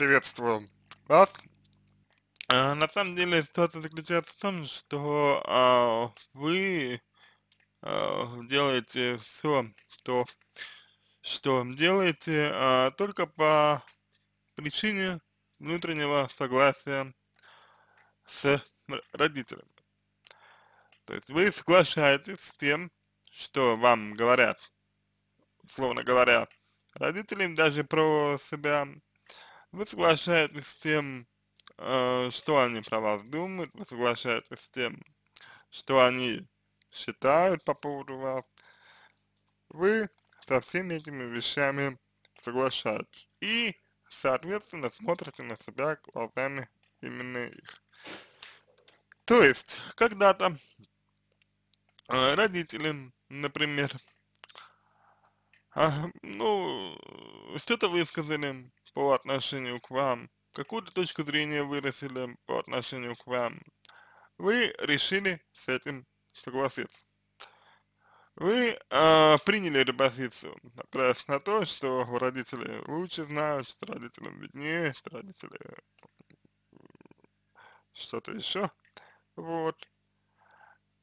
приветствую вас. А, на самом деле ситуация заключается в том, что а, вы а, делаете все, что, что делаете, а, только по причине внутреннего согласия с родителями. То есть вы соглашаетесь с тем, что вам говорят, словно говоря, родителям даже про себя вы ну, соглашаетесь с тем, э, что они про вас думают, вы ну, соглашаетесь с тем, что они считают по поводу вас. Вы со всеми этими вещами соглашаетесь. И, соответственно, смотрите на себя глазами именно их. То есть, когда-то э, родители, например, а, ну, что-то высказали, по отношению к вам, какую -то точку зрения выразили по отношению к вам, вы решили с этим согласиться. Вы э, приняли эту позицию, опираясь на то, что родители лучше знают, что родителям виднее, что родители что-то еще, вот.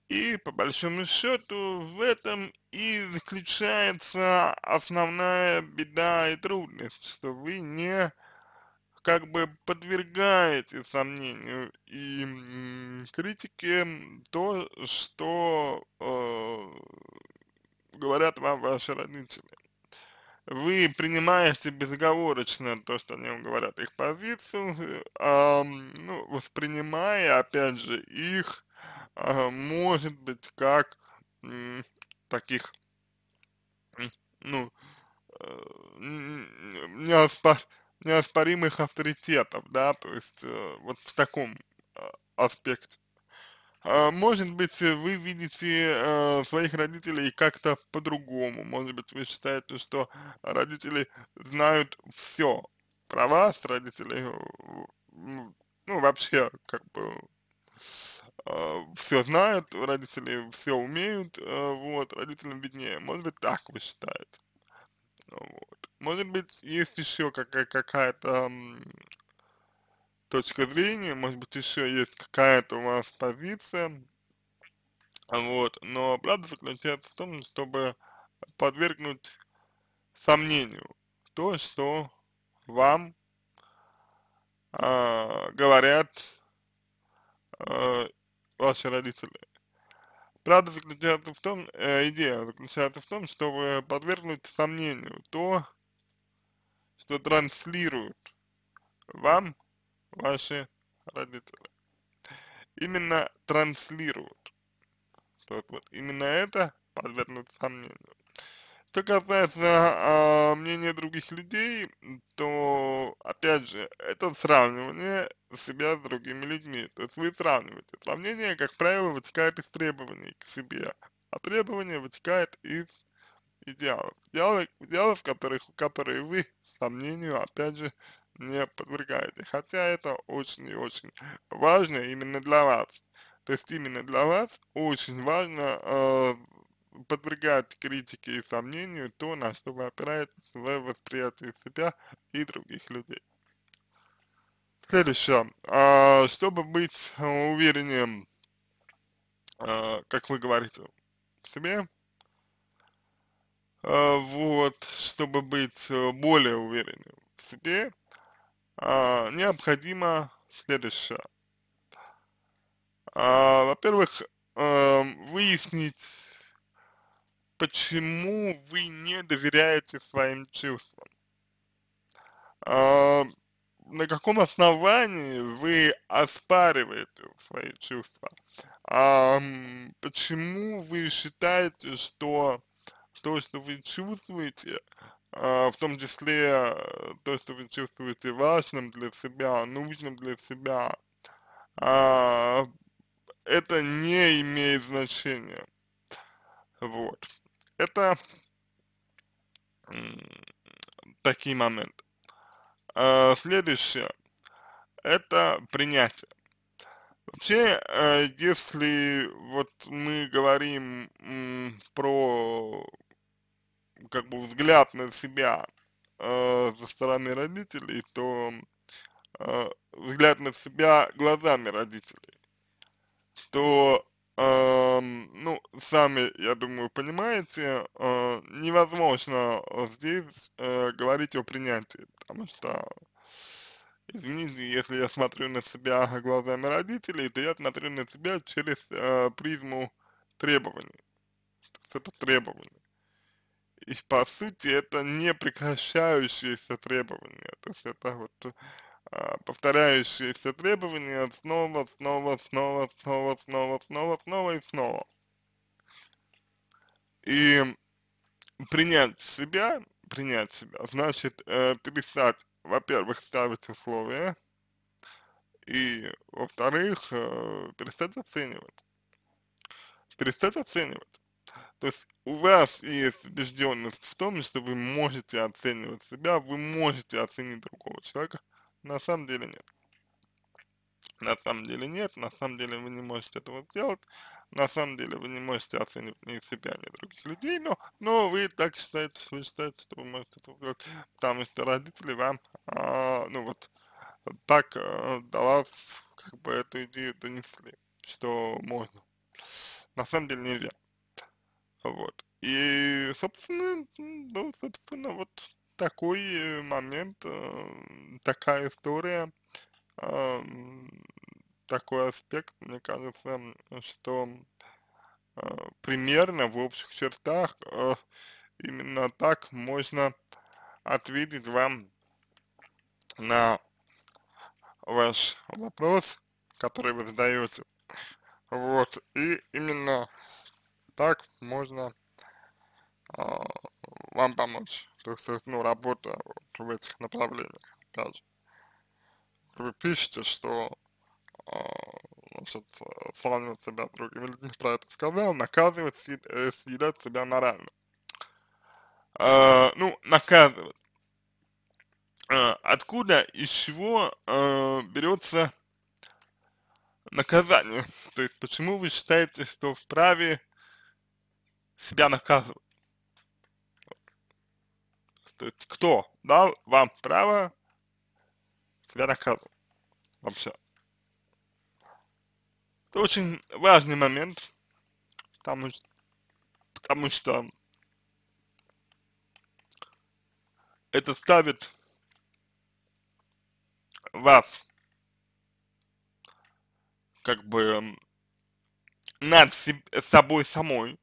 И по большому счету в этом и заключается основная беда и трудность, что вы не как бы подвергаете сомнению и критике то, что э, говорят вам ваши родители. Вы принимаете безоговорочно то, что они вам говорят, их позицию, э, ну, воспринимая, опять же, их, э, может быть, как таких, ну, э, неоспор, неоспоримых авторитетов, да, то есть э, вот в таком а, аспекте. А, может быть, э, вы видите своих родителей как-то по-другому. Может быть, вы считаете, что родители знают все про вас, родители, ну, вообще, как бы, а, все знают, родители все умеют, а, вот, родителям виднее. Может быть, так вы считаете. Вот. Может быть, есть еще какая- какая-то точка зрения, может быть, еще есть какая-то у вас позиция, вот, но правда заключается в том, чтобы подвергнуть сомнению то, что вам э, говорят э, ваши родители. Правда заключается в том, э, идея заключается в том, чтобы подвергнуть сомнению то, что транслируют вам ваши родители. Именно транслируют. То есть вот именно это подвергнуть сомнению. Что касается э, мнения других людей, то, опять же, это сравнивание себя с другими людьми. То есть вы сравниваете. Сравнение, как правило, вытекает из требований к себе, а требование вытекает из идеалов. Идеалы, идеалов, которых, которые вы, сомнению, опять же, не подвергаете. Хотя это очень и очень важно именно для вас. То есть именно для вас очень важно э, подвергает критике и сомнению то, на что вы опираетесь в восприятии себя и других людей. Следующее. А, чтобы быть э, увереннее, а, как вы говорите, в себе, э, вот, чтобы быть более уверенным в себе, а, необходимо следующее. А, во-первых, выяснить почему вы не доверяете своим чувствам? А, на каком основании вы оспариваете свои чувства? А, почему вы считаете, что то, что вы чувствуете, а, в том числе э, то, что вы чувствуете важным для себя, нужным для себя, а, это не имеет значения. Вот. Это такие моменты. А, следующее. Это принятие. Вообще, э, если вот мы говорим про как бы взгляд на себя э, со стороны родителей, то э, взгляд на себя глазами родителей, то ну, сами, я думаю, понимаете, а, невозможно а, здесь э, говорить о принятии, потому что, извините, если я смотрю на себя глазами родителей, то я смотрю на себя через а, призму требований. Это требование. И по сути это не прекращающиеся требования. То есть это вот а, повторяющиеся требования снова, снова, снова, снова, снова, снова, снова и снова. И принять себя, принять себя, значит э, перестать, во-первых, ставить условия, и, во-вторых, э, перестать оценивать. Перестать оценивать. То есть у вас есть убежденность в том, что вы можете оценивать себя, вы можете оценить другого человека, на самом деле нет. На самом деле нет, на самом деле вы не можете этого сделать, на самом деле вы не можете оценить ни себя, ни других людей, но, но вы так считаете, вы считаете, что вы можете это сделать, потому что родители вам, а, ну вот, так а, до вас, как бы, эту идею донесли, что можно. На самом деле нельзя. Вот. И, собственно, ну, собственно, вот такой э, момент, э, такая история, а, такой аспект, мне кажется, что а, примерно в общих чертах э, именно так можно ответить вам на ваш вопрос, который вы задаете. Вот, и именно так можно э, вам помочь то есть, ну, работа вот в этих направлениях, опять же. Вы пишете, что, э, значит, сравнивать себя с другими людьми, про это сказал, наказывать, э, съедать себя морально. Э, ну, наказывать. Э, откуда, из чего э, берется наказание? То есть, почему вы считаете, что вправе себя наказывать? кто дал вам право себя наказывать? Вообще. Это очень важный момент, потому, потому что это ставит вас как бы эм, над собой самой,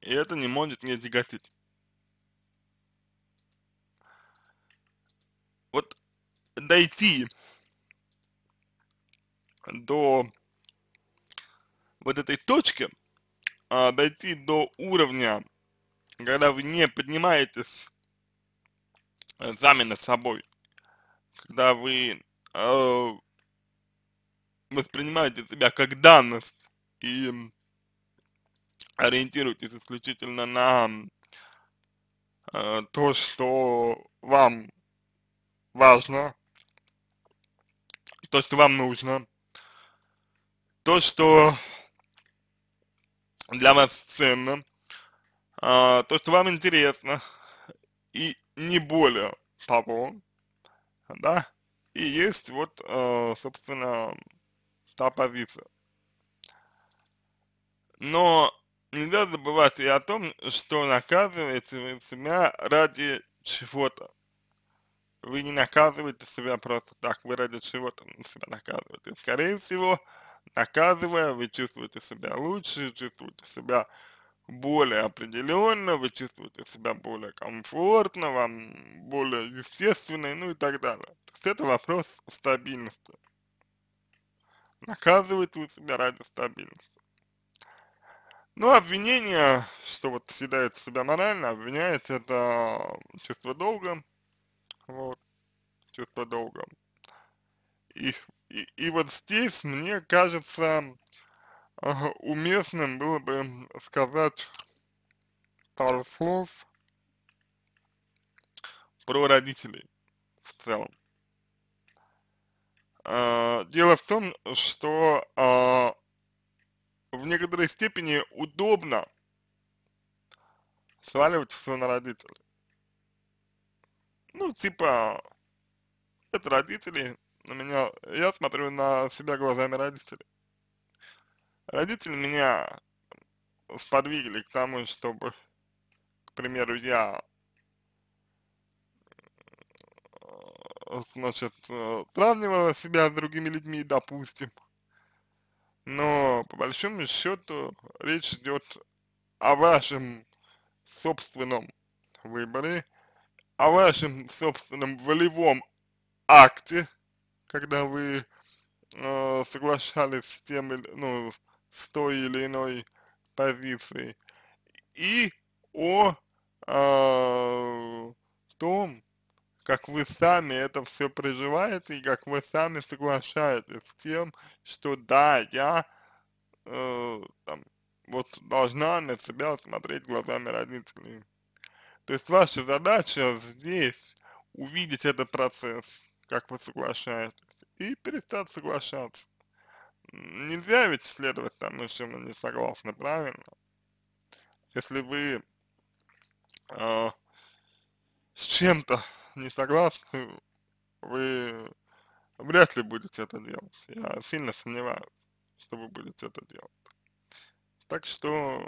и это не может не тяготить. Вот дойти до вот этой точки, а, дойти до уровня, когда вы не поднимаетесь э, сами над собой, когда вы э, воспринимаете себя как данность и ориентируйтесь исключительно на э, то, что вам важно, то, что вам нужно, то, что для вас ценно, э, то, что вам интересно, и не более того, да, и есть вот, э, собственно, та позиция. Но нельзя забывать и о том, что наказываете вы себя ради чего-то. Вы не наказываете себя просто так, вы ради чего-то себя наказываете. Скорее всего, наказывая, вы чувствуете себя лучше, чувствуете себя более определенно, вы чувствуете себя более комфортно, вам более естественно, ну и так далее. То есть это вопрос стабильности. Наказываете вы себя ради стабильности. Ну, обвинение, что вот съедает себя морально, обвиняет это чувство долга, вот, чувство долга. И, и, и вот здесь, мне кажется, уместным было бы сказать пару слов про родителей в целом. А, дело в том, что а, в некоторой степени удобно сваливать все на родителей. Ну, типа, это родители, на меня, я смотрю на себя глазами родителей. Родители меня сподвигли к тому, чтобы, к примеру, я, э, значит, э, сравнивала себя с другими людьми, допустим, но по большому счету речь идет о вашем собственном выборе, о вашем собственном волевом акте, когда вы э, соглашались с тем, или ну, с той или иной позицией, и о э, том, как вы сами это все проживаете и как вы сами соглашаетесь с тем, что да, я э, там, вот должна на себя смотреть глазами родителей. То есть ваша задача здесь увидеть этот процесс, как вы соглашаетесь, и перестать соглашаться. Нельзя ведь следовать тому, с чем вы не согласны, правильно? Если вы э, с чем-то не согласны, вы вряд ли будете это делать. Я сильно сомневаюсь, что вы будете это делать. Так что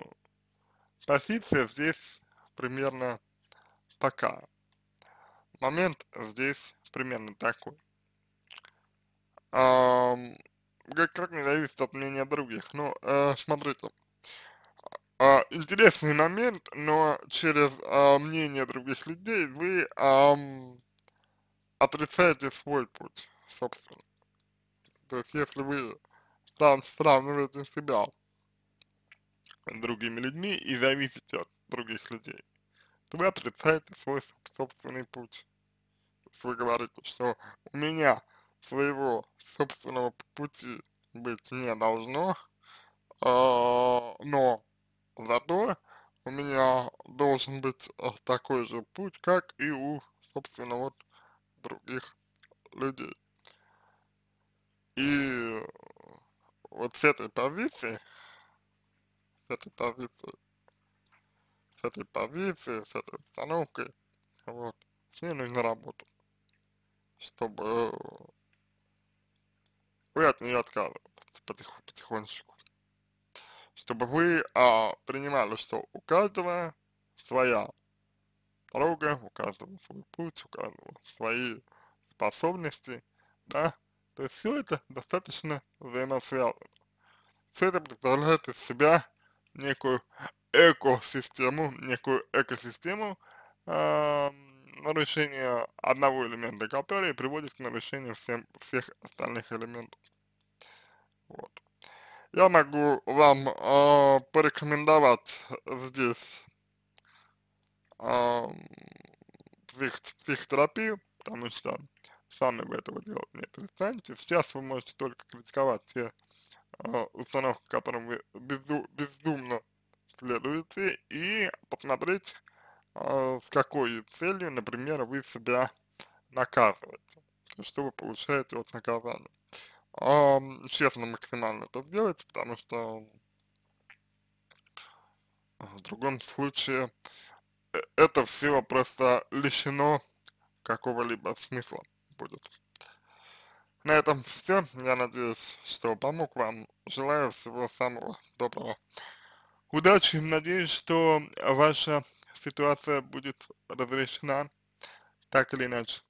позиция здесь примерно такая. Момент здесь примерно такой. А, как, как не зависит от мнения других. Но ну, э, смотрите, а, интересный момент, но через а, мнение других людей вы а, отрицаете свой путь, собственно. То есть, если вы сам сравниваете себя другими людьми и зависите от других людей, то вы отрицаете свой собственный путь. То есть вы говорите, что у меня своего собственного пути быть не должно, э, но Зато у меня должен быть э, такой же путь, как и у, собственно, вот других людей. И вот с этой позиции, с этой позиции, с этой позиции, с этой установкой, вот, с ней нужно работать, чтобы вы э, от нее отказывались потих потихонечку чтобы вы а, принимали, что у каждого своя дорога, у каждого свой путь, у каждого свои способности, да, то есть все это достаточно взаимосвязано. Все это представляет из себя некую экосистему, некую экосистему э, нарушения одного элемента, который приводит к нарушению всем, всех остальных элементов. Вот я могу вам э, порекомендовать здесь э, а, психотерапию, потому что сами вы этого делать не перестанете. Сейчас вы можете только критиковать те э, установки, которым вы безду бездумно следуете, и посмотреть, э, с какой целью, например, вы себя наказываете, что вы получаете от наказания э, а, честно максимально это сделать, потому что в другом случае э, это всего просто лишено какого-либо смысла будет. На этом все. Я надеюсь, что помог вам. Желаю всего самого доброго. Удачи. Надеюсь, что ваша ситуация будет разрешена так или иначе.